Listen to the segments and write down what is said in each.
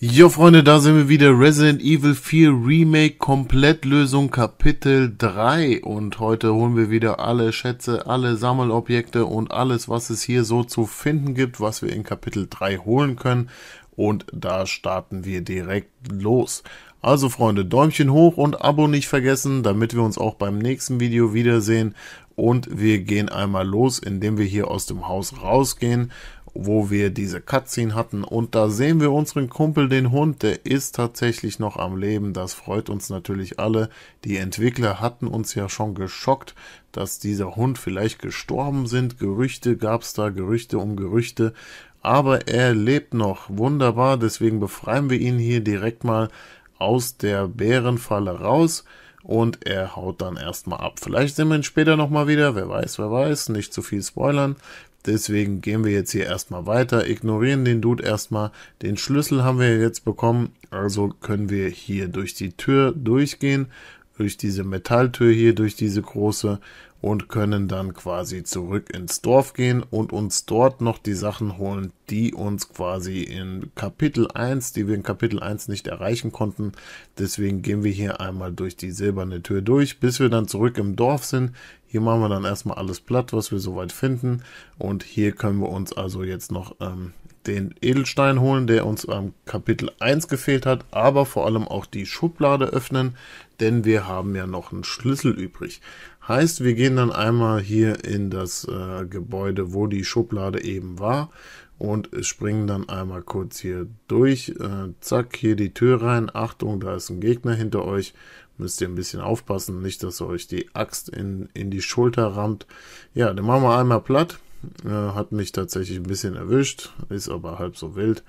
Jo Freunde, da sind wir wieder. Resident Evil 4 Remake Komplettlösung Kapitel 3 und heute holen wir wieder alle Schätze, alle Sammelobjekte und alles, was es hier so zu finden gibt, was wir in Kapitel 3 holen können und da starten wir direkt los. Also Freunde, Däumchen hoch und Abo nicht vergessen, damit wir uns auch beim nächsten Video wiedersehen und wir gehen einmal los, indem wir hier aus dem Haus rausgehen wo wir diese Cutscene hatten. Und da sehen wir unseren Kumpel, den Hund, der ist tatsächlich noch am Leben. Das freut uns natürlich alle. Die Entwickler hatten uns ja schon geschockt, dass dieser Hund vielleicht gestorben sind. Gerüchte gab es da, Gerüchte um Gerüchte. Aber er lebt noch. Wunderbar. Deswegen befreien wir ihn hier direkt mal aus der Bärenfalle raus und er haut dann erstmal ab. Vielleicht sehen wir ihn später nochmal wieder, wer weiß, wer weiß, nicht zu viel spoilern. Deswegen gehen wir jetzt hier erstmal weiter, ignorieren den Dude erstmal. Den Schlüssel haben wir jetzt bekommen, also können wir hier durch die Tür durchgehen, durch diese Metalltür hier, durch diese große und können dann quasi zurück ins Dorf gehen und uns dort noch die Sachen holen, die uns quasi in Kapitel 1, die wir in Kapitel 1 nicht erreichen konnten. Deswegen gehen wir hier einmal durch die silberne Tür durch, bis wir dann zurück im Dorf sind, hier machen wir dann erstmal alles platt, was wir soweit finden. Und hier können wir uns also jetzt noch ähm, den Edelstein holen, der uns am Kapitel 1 gefehlt hat, aber vor allem auch die Schublade öffnen, denn wir haben ja noch einen Schlüssel übrig. Heißt, wir gehen dann einmal hier in das äh, Gebäude, wo die Schublade eben war und springen dann einmal kurz hier durch. Äh, zack, hier die Tür rein. Achtung, da ist ein Gegner hinter euch müsst ihr ein bisschen aufpassen, nicht, dass euch die Axt in, in die Schulter rammt. Ja, den machen wir einmal platt. Äh, hat mich tatsächlich ein bisschen erwischt, ist aber halb so wild.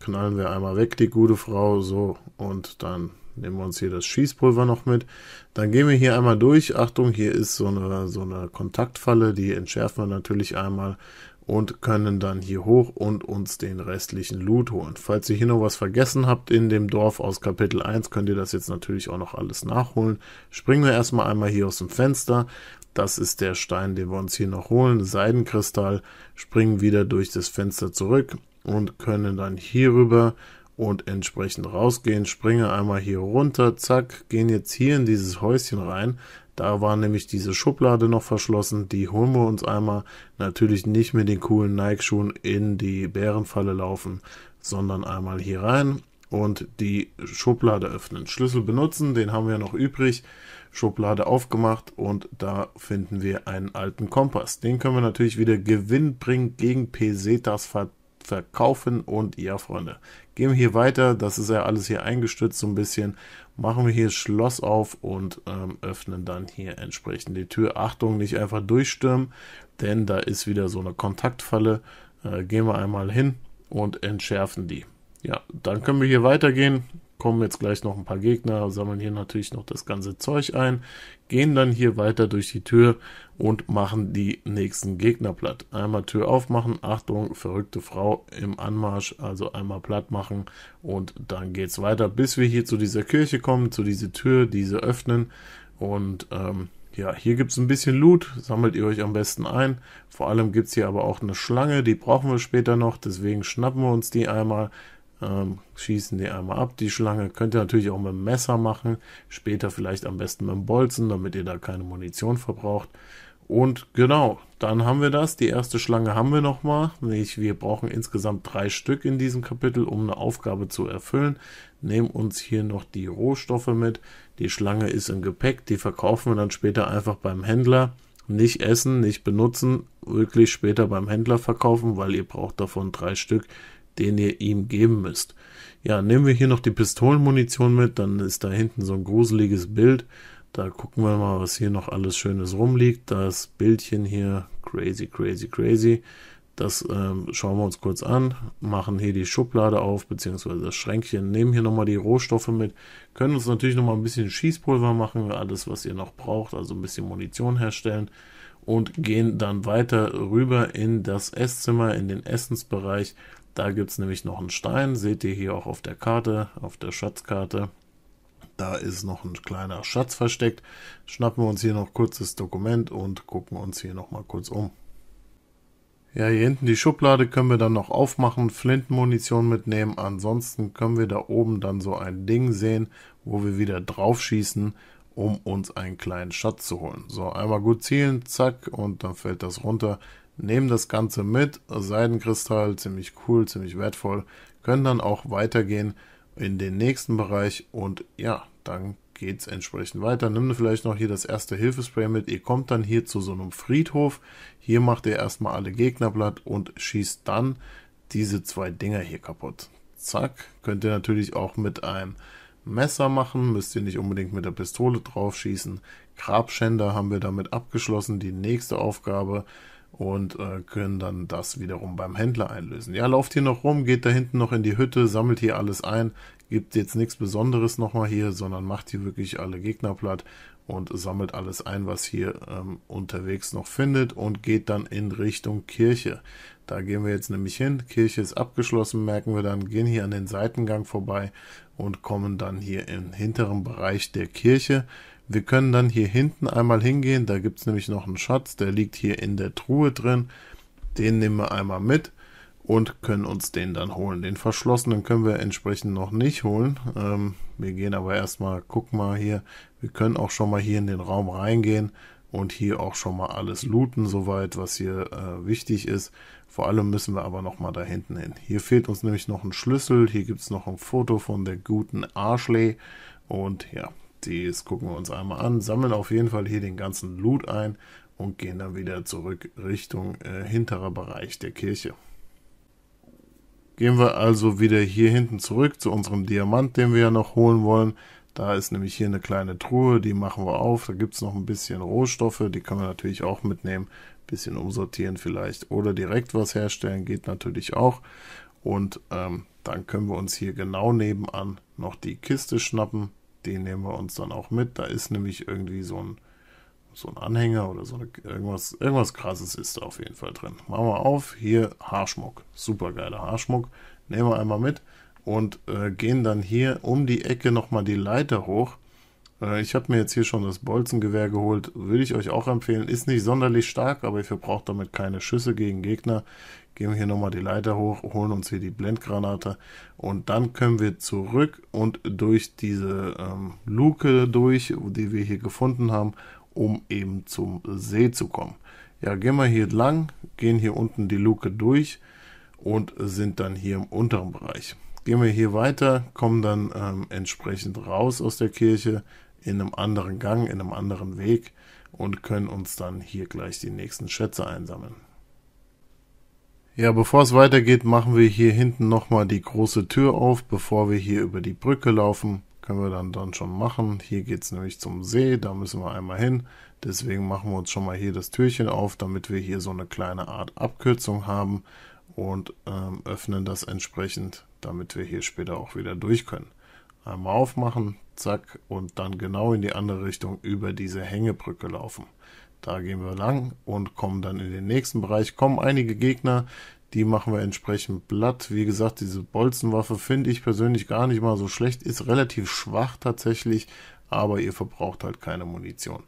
Knallen wir einmal weg, die gute Frau, so, und dann nehmen wir uns hier das Schießpulver noch mit. Dann gehen wir hier einmal durch. Achtung, hier ist so eine, so eine Kontaktfalle, die entschärfen wir natürlich einmal und können dann hier hoch und uns den restlichen Loot holen. Falls ihr hier noch was vergessen habt in dem Dorf aus Kapitel 1, könnt ihr das jetzt natürlich auch noch alles nachholen. Springen wir erstmal einmal hier aus dem Fenster. Das ist der Stein, den wir uns hier noch holen. Seidenkristall. Springen wieder durch das Fenster zurück und können dann hier rüber und entsprechend rausgehen. Springe einmal hier runter, zack, gehen jetzt hier in dieses Häuschen rein. Da war nämlich diese Schublade noch verschlossen. Die holen wir uns einmal. Natürlich nicht mit den coolen Nike-Schuhen in die Bärenfalle laufen, sondern einmal hier rein und die Schublade öffnen. Schlüssel benutzen, den haben wir noch übrig. Schublade aufgemacht und da finden wir einen alten Kompass. Den können wir natürlich wieder gewinnbringend gegen Pesetas verteilen verkaufen und ja, Freunde, gehen wir hier weiter. Das ist ja alles hier eingestützt so ein bisschen. Machen wir hier Schloss auf und ähm, öffnen dann hier entsprechend die Tür. Achtung, nicht einfach durchstürmen, denn da ist wieder so eine Kontaktfalle. Äh, gehen wir einmal hin und entschärfen die. Ja, dann können wir hier weitergehen kommen jetzt gleich noch ein paar Gegner, sammeln hier natürlich noch das ganze Zeug ein, gehen dann hier weiter durch die Tür und machen die nächsten Gegner platt. Einmal Tür aufmachen, Achtung, verrückte Frau im Anmarsch, also einmal platt machen und dann geht es weiter, bis wir hier zu dieser Kirche kommen, zu dieser Tür, diese öffnen und ähm, ja, hier gibt es ein bisschen Loot, sammelt ihr euch am besten ein. Vor allem gibt es hier aber auch eine Schlange, die brauchen wir später noch, deswegen schnappen wir uns die einmal, ähm, schießen die einmal ab, die Schlange. Könnt ihr natürlich auch mit dem Messer machen, später vielleicht am besten mit dem Bolzen, damit ihr da keine Munition verbraucht. Und genau, dann haben wir das. Die erste Schlange haben wir nochmal. Wir brauchen insgesamt drei Stück in diesem Kapitel, um eine Aufgabe zu erfüllen. Nehmen uns hier noch die Rohstoffe mit. Die Schlange ist im Gepäck. Die verkaufen wir dann später einfach beim Händler. Nicht essen, nicht benutzen, wirklich später beim Händler verkaufen, weil ihr braucht davon drei Stück den ihr ihm geben müsst. Ja, nehmen wir hier noch die Pistolenmunition mit, dann ist da hinten so ein gruseliges Bild. Da gucken wir mal, was hier noch alles Schönes rumliegt. Das Bildchen hier, crazy, crazy, crazy. Das ähm, schauen wir uns kurz an, machen hier die Schublade auf, beziehungsweise das Schränkchen, nehmen hier nochmal die Rohstoffe mit, können uns natürlich nochmal ein bisschen Schießpulver machen, alles was ihr noch braucht, also ein bisschen Munition herstellen und gehen dann weiter rüber in das Esszimmer, in den Essensbereich, da gibt es nämlich noch einen Stein, seht ihr hier auch auf der Karte, auf der Schatzkarte. Da ist noch ein kleiner Schatz versteckt. Schnappen wir uns hier noch kurz das Dokument und gucken uns hier nochmal kurz um. Ja, hier hinten die Schublade können wir dann noch aufmachen, Flintenmunition mitnehmen. Ansonsten können wir da oben dann so ein Ding sehen, wo wir wieder drauf schießen, um uns einen kleinen Schatz zu holen. So, einmal gut zielen, zack, und dann fällt das runter nehmen das Ganze mit. Seidenkristall, ziemlich cool, ziemlich wertvoll. Können dann auch weitergehen in den nächsten Bereich und ja, dann geht es entsprechend weiter. Nimm vielleicht noch hier das erste Hilfespray mit. Ihr kommt dann hier zu so einem Friedhof. Hier macht ihr erstmal alle Gegner platt und schießt dann diese zwei Dinger hier kaputt. Zack. Könnt ihr natürlich auch mit einem Messer machen. Müsst ihr nicht unbedingt mit der Pistole drauf schießen. Grabschänder haben wir damit abgeschlossen. Die nächste Aufgabe und äh, können dann das wiederum beim Händler einlösen. Ja, lauft hier noch rum, geht da hinten noch in die Hütte, sammelt hier alles ein, gibt jetzt nichts Besonderes nochmal hier, sondern macht hier wirklich alle Gegner platt und sammelt alles ein, was hier ähm, unterwegs noch findet und geht dann in Richtung Kirche. Da gehen wir jetzt nämlich hin, Kirche ist abgeschlossen, merken wir dann, gehen hier an den Seitengang vorbei und kommen dann hier im hinteren Bereich der Kirche wir können dann hier hinten einmal hingehen. Da gibt es nämlich noch einen Schatz. Der liegt hier in der Truhe drin. Den nehmen wir einmal mit und können uns den dann holen. Den verschlossenen können wir entsprechend noch nicht holen. Ähm, wir gehen aber erstmal, guck mal hier. Wir können auch schon mal hier in den Raum reingehen und hier auch schon mal alles looten, soweit, was hier äh, wichtig ist. Vor allem müssen wir aber noch mal da hinten hin. Hier fehlt uns nämlich noch ein Schlüssel. Hier gibt es noch ein Foto von der guten Ashley. Und ja, NFTs gucken wir uns einmal an, sammeln auf jeden Fall hier den ganzen Loot ein und gehen dann wieder zurück Richtung äh, hinterer Bereich der Kirche. Gehen wir also wieder hier hinten zurück zu unserem Diamant, den wir ja noch holen wollen. Da ist nämlich hier eine kleine Truhe, die machen wir auf. Da gibt es noch ein bisschen Rohstoffe, die können wir natürlich auch mitnehmen. Ein bisschen umsortieren vielleicht oder direkt was herstellen, geht natürlich auch. Und ähm, dann können wir uns hier genau nebenan noch die Kiste schnappen den nehmen wir uns dann auch mit. Da ist nämlich irgendwie so ein, so ein Anhänger oder so eine, irgendwas, irgendwas krasses ist da auf jeden Fall drin. Machen wir auf, hier Haarschmuck. Super geiler Haarschmuck. Nehmen wir einmal mit und äh, gehen dann hier um die Ecke nochmal die Leiter hoch. Äh, ich habe mir jetzt hier schon das Bolzengewehr geholt, würde ich euch auch empfehlen. Ist nicht sonderlich stark, aber ihr verbraucht damit keine Schüsse gegen Gegner gehen wir hier nochmal die Leiter hoch, holen uns hier die Blendgranate und dann können wir zurück und durch diese ähm, Luke durch, die wir hier gefunden haben, um eben zum See zu kommen. Ja, gehen wir hier lang, gehen hier unten die Luke durch und sind dann hier im unteren Bereich. Gehen wir hier weiter, kommen dann ähm, entsprechend raus aus der Kirche in einem anderen Gang, in einem anderen Weg und können uns dann hier gleich die nächsten Schätze einsammeln. Ja, bevor es weitergeht, machen wir hier hinten nochmal die große Tür auf, bevor wir hier über die Brücke laufen. Können wir dann, dann schon machen. Hier geht es nämlich zum See, da müssen wir einmal hin. Deswegen machen wir uns schon mal hier das Türchen auf, damit wir hier so eine kleine Art Abkürzung haben und ähm, öffnen das entsprechend, damit wir hier später auch wieder durch können. Einmal aufmachen, zack, und dann genau in die andere Richtung über diese Hängebrücke laufen. Da gehen wir lang und kommen dann in den nächsten Bereich. Kommen einige Gegner, die machen wir entsprechend platt. Wie gesagt, diese Bolzenwaffe finde ich persönlich gar nicht mal so schlecht. Ist relativ schwach tatsächlich, aber ihr verbraucht halt keine Munition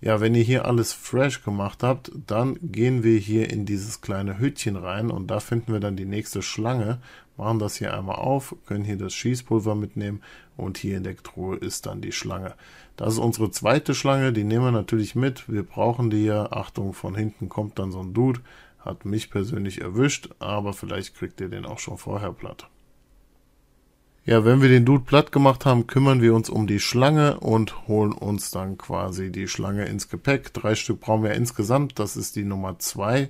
ja, wenn ihr hier alles fresh gemacht habt, dann gehen wir hier in dieses kleine Hütchen rein und da finden wir dann die nächste Schlange, machen das hier einmal auf, können hier das Schießpulver mitnehmen und hier in der Truhe ist dann die Schlange. Das ist unsere zweite Schlange, die nehmen wir natürlich mit, wir brauchen die ja, Achtung, von hinten kommt dann so ein Dude, hat mich persönlich erwischt, aber vielleicht kriegt ihr den auch schon vorher platt. Ja, wenn wir den Dude platt gemacht haben, kümmern wir uns um die Schlange und holen uns dann quasi die Schlange ins Gepäck. Drei Stück brauchen wir insgesamt, das ist die Nummer zwei,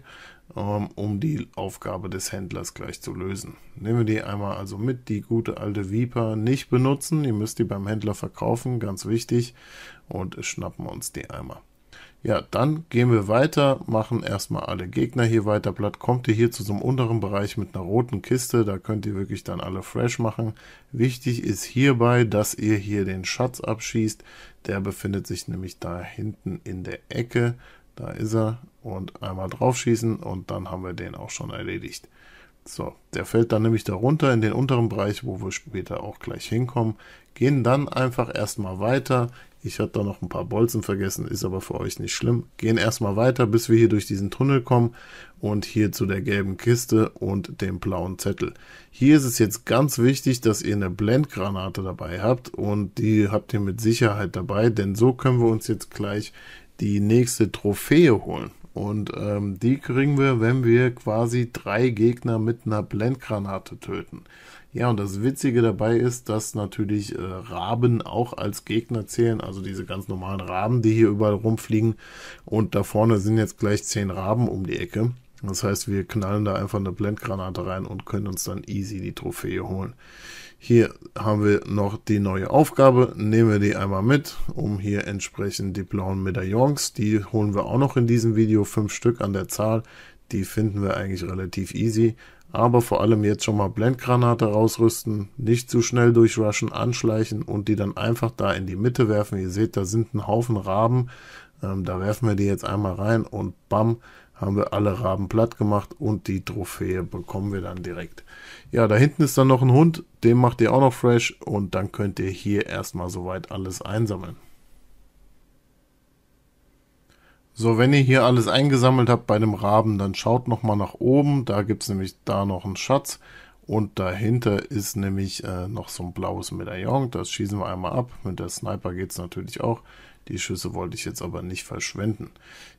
ähm, um die Aufgabe des Händlers gleich zu lösen. Nehmen wir die einmal also mit, die gute alte Viper nicht benutzen, ihr müsst die beim Händler verkaufen, ganz wichtig, und schnappen uns die einmal. Ja, dann gehen wir weiter, machen erstmal alle Gegner hier weiter platt. Kommt ihr hier zu so einem unteren Bereich mit einer roten Kiste, da könnt ihr wirklich dann alle fresh machen. Wichtig ist hierbei, dass ihr hier den Schatz abschießt. Der befindet sich nämlich da hinten in der Ecke. Da ist er. Und einmal draufschießen und dann haben wir den auch schon erledigt. So, der fällt dann nämlich darunter in den unteren Bereich, wo wir später auch gleich hinkommen. Gehen dann einfach erstmal weiter. Ich habe da noch ein paar Bolzen vergessen, ist aber für euch nicht schlimm. Gehen erstmal weiter, bis wir hier durch diesen Tunnel kommen und hier zu der gelben Kiste und dem blauen Zettel. Hier ist es jetzt ganz wichtig, dass ihr eine Blendgranate dabei habt und die habt ihr mit Sicherheit dabei, denn so können wir uns jetzt gleich die nächste Trophäe holen. Und ähm, die kriegen wir, wenn wir quasi drei Gegner mit einer Blendgranate töten. Ja, und das Witzige dabei ist, dass natürlich äh, Raben auch als Gegner zählen, also diese ganz normalen Raben, die hier überall rumfliegen. Und da vorne sind jetzt gleich zehn Raben um die Ecke. Das heißt, wir knallen da einfach eine Blendgranate rein und können uns dann easy die Trophäe holen. Hier haben wir noch die neue Aufgabe. Nehmen wir die einmal mit, um hier entsprechend die blauen Medaillons. Die holen wir auch noch in diesem Video, fünf Stück an der Zahl. Die finden wir eigentlich relativ easy aber vor allem jetzt schon mal Blendgranate rausrüsten, nicht zu schnell durchrushen, anschleichen und die dann einfach da in die Mitte werfen. Ihr seht, da sind ein Haufen Raben, ähm, da werfen wir die jetzt einmal rein und bam, haben wir alle Raben platt gemacht und die Trophäe bekommen wir dann direkt. Ja, da hinten ist dann noch ein Hund, den macht ihr auch noch fresh und dann könnt ihr hier erstmal soweit alles einsammeln. So, wenn ihr hier alles eingesammelt habt bei dem Raben, dann schaut nochmal nach oben. Da gibt es nämlich da noch einen Schatz. Und dahinter ist nämlich äh, noch so ein blaues Medaillon. Das schießen wir einmal ab. Mit der Sniper geht es natürlich auch. Die Schüsse wollte ich jetzt aber nicht verschwenden.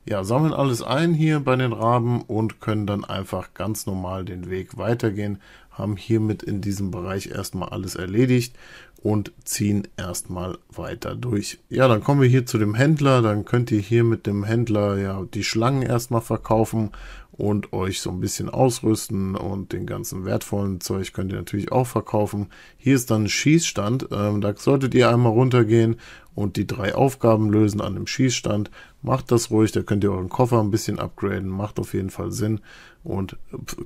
Ja, sammeln alles ein hier bei den Raben und können dann einfach ganz normal den Weg weitergehen. Haben hiermit in diesem Bereich erstmal alles erledigt und ziehen erstmal weiter durch. Ja, dann kommen wir hier zu dem Händler. Dann könnt ihr hier mit dem Händler ja die Schlangen erstmal verkaufen und euch so ein bisschen ausrüsten und den ganzen wertvollen Zeug könnt ihr natürlich auch verkaufen. Hier ist dann ein Schießstand. Ähm, da solltet ihr einmal runtergehen und die drei Aufgaben lösen an dem Schießstand. Macht das ruhig, da könnt ihr euren Koffer ein bisschen upgraden, macht auf jeden Fall Sinn und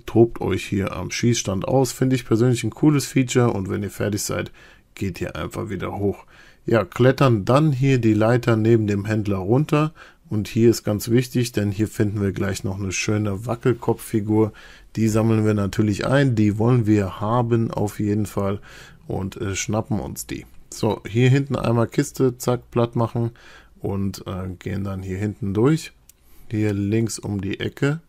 tobt euch hier am Schießstand aus. Finde ich persönlich ein cooles Feature und wenn ihr fertig seid, geht hier einfach wieder hoch. Ja, klettern dann hier die Leiter neben dem Händler runter. Und hier ist ganz wichtig, denn hier finden wir gleich noch eine schöne Wackelkopffigur. Die sammeln wir natürlich ein, die wollen wir haben auf jeden Fall und äh, schnappen uns die. So, hier hinten einmal Kiste, zack, platt machen und äh, gehen dann hier hinten durch. Hier links um die Ecke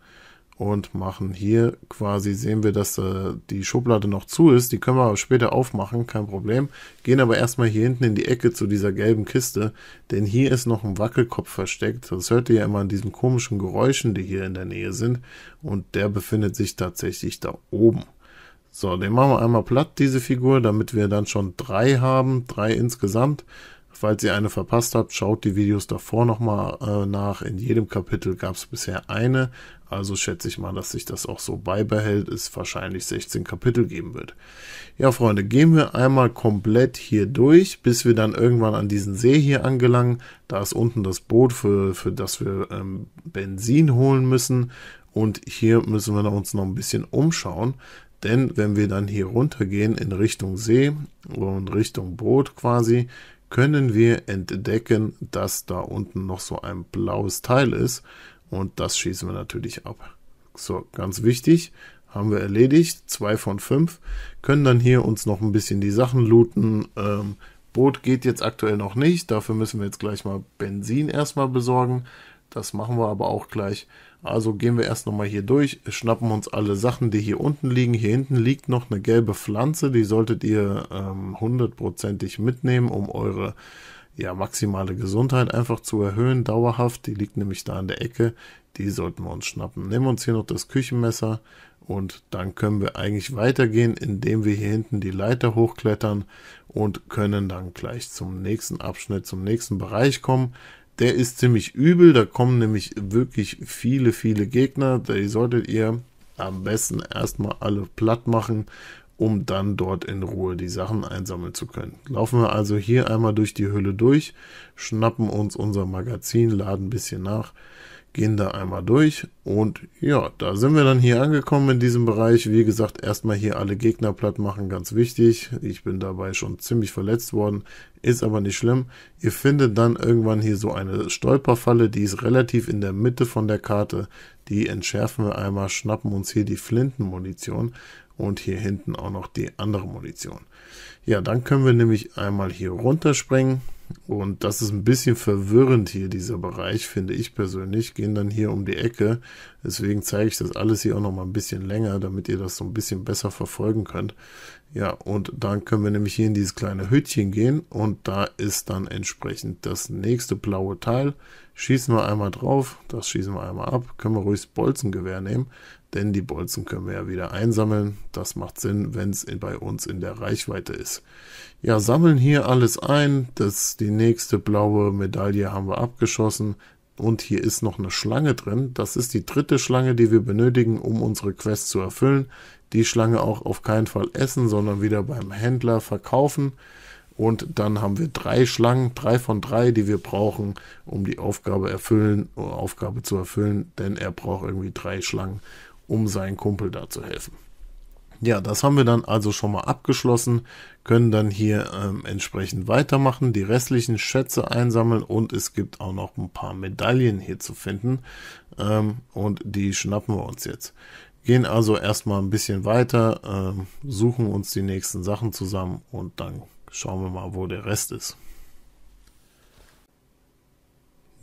und machen hier quasi, sehen wir, dass äh, die Schublade noch zu ist. Die können wir aber später aufmachen, kein Problem. Gehen aber erstmal hier hinten in die Ecke zu dieser gelben Kiste, denn hier ist noch ein Wackelkopf versteckt. Das hört ihr ja immer an diesen komischen Geräuschen, die hier in der Nähe sind. Und der befindet sich tatsächlich da oben. So, den machen wir einmal platt, diese Figur, damit wir dann schon drei haben, drei insgesamt. Falls ihr eine verpasst habt, schaut die Videos davor nochmal äh, nach. In jedem Kapitel gab es bisher eine. Also schätze ich mal, dass sich das auch so beibehält. Es wahrscheinlich 16 Kapitel geben wird. Ja, Freunde, gehen wir einmal komplett hier durch, bis wir dann irgendwann an diesen See hier angelangen. Da ist unten das Boot, für, für das wir ähm, Benzin holen müssen. Und hier müssen wir uns noch ein bisschen umschauen. Denn wenn wir dann hier runtergehen in Richtung See und Richtung Boot quasi, können wir entdecken, dass da unten noch so ein blaues Teil ist und das schießen wir natürlich ab. So, ganz wichtig, haben wir erledigt, zwei von fünf, können dann hier uns noch ein bisschen die Sachen looten. Ähm, Boot geht jetzt aktuell noch nicht, dafür müssen wir jetzt gleich mal Benzin erstmal besorgen, das machen wir aber auch gleich. Also gehen wir erst nochmal hier durch, schnappen uns alle Sachen, die hier unten liegen. Hier hinten liegt noch eine gelbe Pflanze, die solltet ihr ähm, hundertprozentig ähm, mitnehmen, um eure ja, maximale Gesundheit einfach zu erhöhen, dauerhaft. Die liegt nämlich da in der Ecke, die sollten wir uns schnappen. Nehmen wir uns hier noch das Küchenmesser und dann können wir eigentlich weitergehen, indem wir hier hinten die Leiter hochklettern und können dann gleich zum nächsten Abschnitt, zum nächsten Bereich kommen. Der ist ziemlich übel, da kommen nämlich wirklich viele, viele Gegner. Die solltet ihr am besten erstmal alle platt machen, um dann dort in Ruhe die Sachen einsammeln zu können. Laufen wir also hier einmal durch die Hülle durch, schnappen uns unser Magazin, laden ein bisschen nach gehen da einmal durch und ja, da sind wir dann hier angekommen in diesem Bereich. Wie gesagt, erstmal hier alle Gegner platt machen, ganz wichtig. Ich bin dabei schon ziemlich verletzt worden, ist aber nicht schlimm. Ihr findet dann irgendwann hier so eine Stolperfalle, die ist relativ in der Mitte von der Karte. Die entschärfen wir einmal, schnappen uns hier die Flintenmunition und hier hinten auch noch die andere Munition. Ja, dann können wir nämlich einmal hier runterspringen und das ist ein bisschen verwirrend hier, dieser Bereich, finde ich persönlich. Gehen dann hier um die Ecke. Deswegen zeige ich das alles hier auch noch mal ein bisschen länger, damit ihr das so ein bisschen besser verfolgen könnt. Ja, und dann können wir nämlich hier in dieses kleine Hütchen gehen und da ist dann entsprechend das nächste blaue Teil. Schießen wir einmal drauf, das schießen wir einmal ab, können wir ruhig das Bolzengewehr nehmen denn die Bolzen können wir ja wieder einsammeln. Das macht Sinn, wenn es bei uns in der Reichweite ist. Ja, sammeln hier alles ein. Das, die nächste blaue Medaille haben wir abgeschossen. Und hier ist noch eine Schlange drin. Das ist die dritte Schlange, die wir benötigen, um unsere Quest zu erfüllen. Die Schlange auch auf keinen Fall essen, sondern wieder beim Händler verkaufen. Und dann haben wir drei Schlangen, drei von drei, die wir brauchen, um die Aufgabe, erfüllen, Aufgabe zu erfüllen. Denn er braucht irgendwie drei Schlangen, um seinen Kumpel da zu helfen. Ja, das haben wir dann also schon mal abgeschlossen, können dann hier ähm, entsprechend weitermachen, die restlichen Schätze einsammeln und es gibt auch noch ein paar Medaillen hier zu finden ähm, und die schnappen wir uns jetzt. Gehen also erstmal ein bisschen weiter, ähm, suchen uns die nächsten Sachen zusammen und dann schauen wir mal, wo der Rest ist.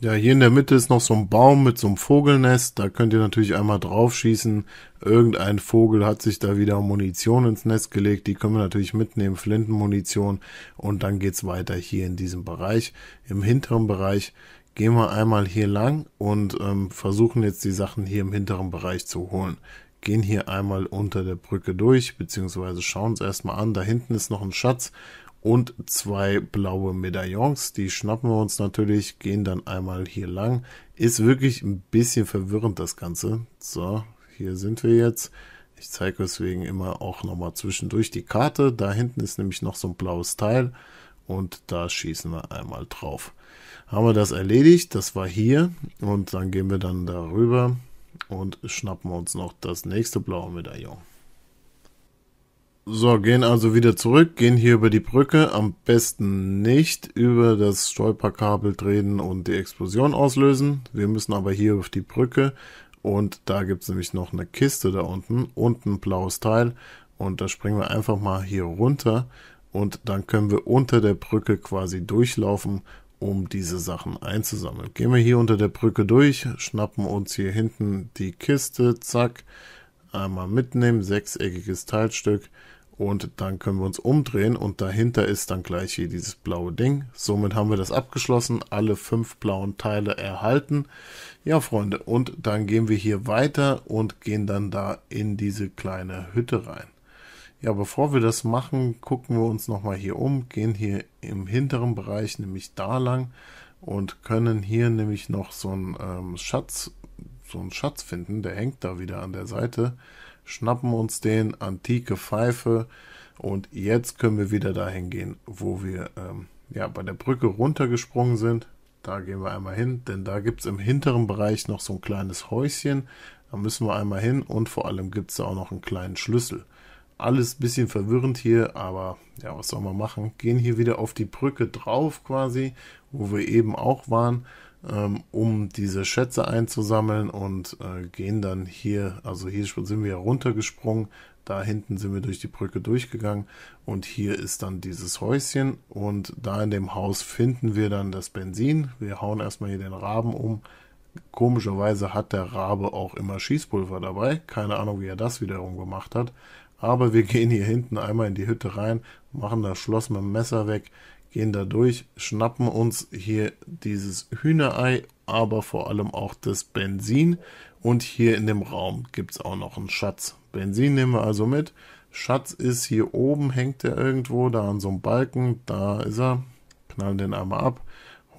Ja, hier in der Mitte ist noch so ein Baum mit so einem Vogelnest. Da könnt ihr natürlich einmal drauf schießen. Irgendein Vogel hat sich da wieder Munition ins Nest gelegt. Die können wir natürlich mitnehmen, Flintenmunition. Und dann geht's weiter hier in diesem Bereich. Im hinteren Bereich gehen wir einmal hier lang und ähm, versuchen jetzt die Sachen hier im hinteren Bereich zu holen. Gehen hier einmal unter der Brücke durch, beziehungsweise schauen uns erstmal an. Da hinten ist noch ein Schatz und zwei blaue Medaillons. Die schnappen wir uns natürlich, gehen dann einmal hier lang. Ist wirklich ein bisschen verwirrend das Ganze. So, hier sind wir jetzt. Ich zeige deswegen immer auch nochmal zwischendurch die Karte. Da hinten ist nämlich noch so ein blaues Teil und da schießen wir einmal drauf. Haben wir das erledigt, das war hier und dann gehen wir dann darüber und schnappen uns noch das nächste blaue Medaillon. So, gehen also wieder zurück, gehen hier über die Brücke, am besten nicht über das Stolperkabel treten und die Explosion auslösen. Wir müssen aber hier auf die Brücke und da gibt es nämlich noch eine Kiste da unten und ein blaues Teil und da springen wir einfach mal hier runter und dann können wir unter der Brücke quasi durchlaufen, um diese Sachen einzusammeln. Gehen wir hier unter der Brücke durch, schnappen uns hier hinten die Kiste, zack, einmal mitnehmen, sechseckiges Teilstück und dann können wir uns umdrehen und dahinter ist dann gleich hier dieses blaue Ding. Somit haben wir das abgeschlossen, alle fünf blauen Teile erhalten. Ja, Freunde, und dann gehen wir hier weiter und gehen dann da in diese kleine Hütte rein. Ja, bevor wir das machen, gucken wir uns nochmal hier um, gehen hier im hinteren Bereich, nämlich da lang und können hier nämlich noch so einen ähm, Schatz, so einen Schatz finden, der hängt da wieder an der Seite schnappen uns den, antike Pfeife und jetzt können wir wieder dahin gehen, wo wir ähm, ja, bei der Brücke runtergesprungen sind. Da gehen wir einmal hin, denn da gibt es im hinteren Bereich noch so ein kleines Häuschen. Da müssen wir einmal hin und vor allem gibt es da auch noch einen kleinen Schlüssel. Alles ein bisschen verwirrend hier, aber ja, was soll man machen? Gehen hier wieder auf die Brücke drauf quasi, wo wir eben auch waren ähm, um diese Schätze einzusammeln und äh, gehen dann hier, also hier sind wir runtergesprungen, da hinten sind wir durch die Brücke durchgegangen und hier ist dann dieses Häuschen und da in dem Haus finden wir dann das Benzin. Wir hauen erstmal hier den Raben um. Komischerweise hat der Rabe auch immer Schießpulver dabei. Keine Ahnung, wie er das wiederum gemacht hat. Aber wir gehen hier hinten einmal in die Hütte rein, machen das Schloss mit dem Messer weg, gehen da durch, schnappen uns hier dieses Hühnerei, aber vor allem auch das Benzin. Und hier in dem Raum gibt es auch noch einen Schatz. Benzin nehmen wir also mit. Schatz ist hier oben, hängt er irgendwo, da an so einem Balken, da ist er. Knallen den einmal ab,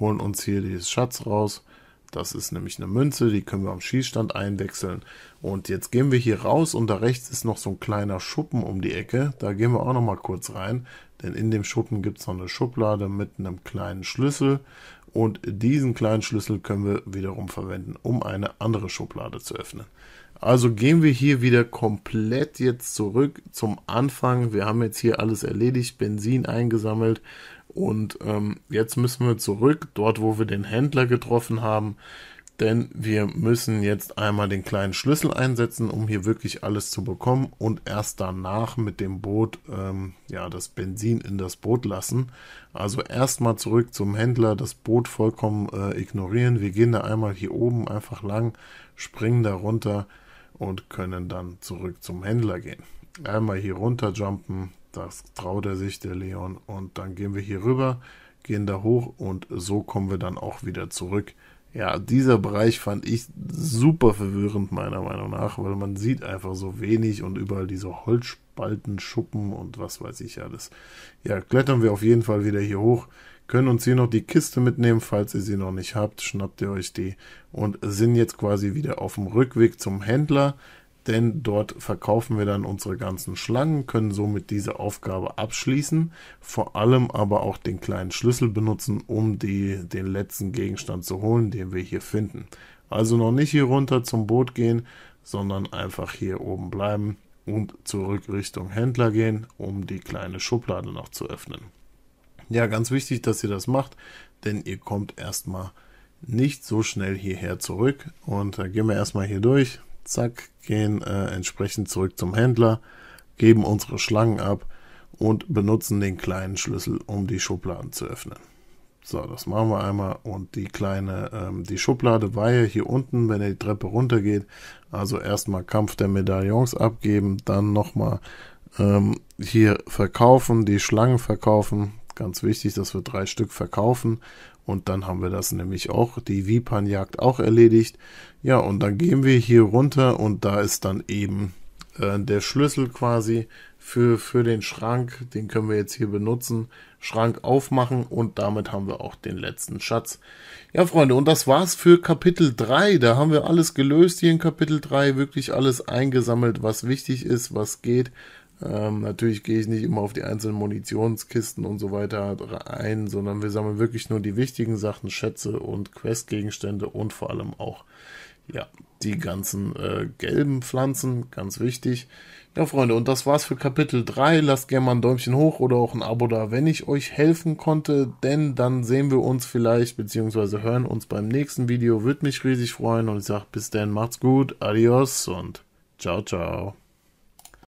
holen uns hier dieses Schatz raus. Das ist nämlich eine Münze, die können wir am Schießstand einwechseln. Und jetzt gehen wir hier raus und da rechts ist noch so ein kleiner Schuppen um die Ecke. Da gehen wir auch nochmal kurz rein. Denn in dem Schuppen gibt es noch eine Schublade mit einem kleinen Schlüssel. Und diesen kleinen Schlüssel können wir wiederum verwenden, um eine andere Schublade zu öffnen. Also gehen wir hier wieder komplett jetzt zurück zum Anfang. Wir haben jetzt hier alles erledigt, Benzin eingesammelt und ähm, jetzt müssen wir zurück, dort wo wir den Händler getroffen haben, denn wir müssen jetzt einmal den kleinen Schlüssel einsetzen, um hier wirklich alles zu bekommen und erst danach mit dem Boot ähm, ja das Benzin in das Boot lassen. Also erstmal zurück zum Händler, das Boot vollkommen äh, ignorieren. Wir gehen da einmal hier oben einfach lang, springen da runter und können dann zurück zum Händler gehen. Einmal hier runter jumpen, das traut er sich, der Leon, und dann gehen wir hier rüber, gehen da hoch und so kommen wir dann auch wieder zurück ja, dieser Bereich fand ich super verwirrend, meiner Meinung nach, weil man sieht einfach so wenig und überall diese Holzspalten, Schuppen und was weiß ich alles. Ja, klettern wir auf jeden Fall wieder hier hoch. Können uns hier noch die Kiste mitnehmen, falls ihr sie noch nicht habt, schnappt ihr euch die und sind jetzt quasi wieder auf dem Rückweg zum Händler denn dort verkaufen wir dann unsere ganzen Schlangen, können somit diese Aufgabe abschließen, vor allem aber auch den kleinen Schlüssel benutzen, um die, den letzten Gegenstand zu holen, den wir hier finden. Also noch nicht hier runter zum Boot gehen, sondern einfach hier oben bleiben und zurück Richtung Händler gehen, um die kleine Schublade noch zu öffnen. Ja, ganz wichtig, dass ihr das macht, denn ihr kommt erstmal nicht so schnell hierher zurück. Und da äh, gehen wir erstmal hier durch, zack, gehen äh, entsprechend zurück zum Händler, geben unsere Schlangen ab und benutzen den kleinen Schlüssel, um die Schubladen zu öffnen. So, das machen wir einmal und die kleine, ähm, die Schublade war ja hier unten, wenn er die Treppe runtergeht. Also erstmal Kampf der Medaillons abgeben, dann nochmal ähm, hier verkaufen, die Schlangen verkaufen. Ganz wichtig, dass wir drei Stück verkaufen und dann haben wir das nämlich auch, die Vipan-Jagd auch erledigt. Ja, und dann gehen wir hier runter und da ist dann eben äh, der Schlüssel quasi für, für den Schrank. Den können wir jetzt hier benutzen. Schrank aufmachen und damit haben wir auch den letzten Schatz. Ja, Freunde, und das war's für Kapitel 3. Da haben wir alles gelöst hier in Kapitel 3. Wirklich alles eingesammelt, was wichtig ist, was geht. Ähm, natürlich gehe ich nicht immer auf die einzelnen Munitionskisten und so weiter ein, sondern wir sammeln wirklich nur die wichtigen Sachen, Schätze und Questgegenstände und vor allem auch ja, die ganzen äh, gelben Pflanzen, ganz wichtig. Ja, Freunde, und das war's für Kapitel 3. Lasst gerne mal ein Däumchen hoch oder auch ein Abo da, wenn ich euch helfen konnte, denn dann sehen wir uns vielleicht, beziehungsweise hören uns beim nächsten Video. Würde mich riesig freuen und ich sage bis dann, macht's gut, adios und ciao, ciao.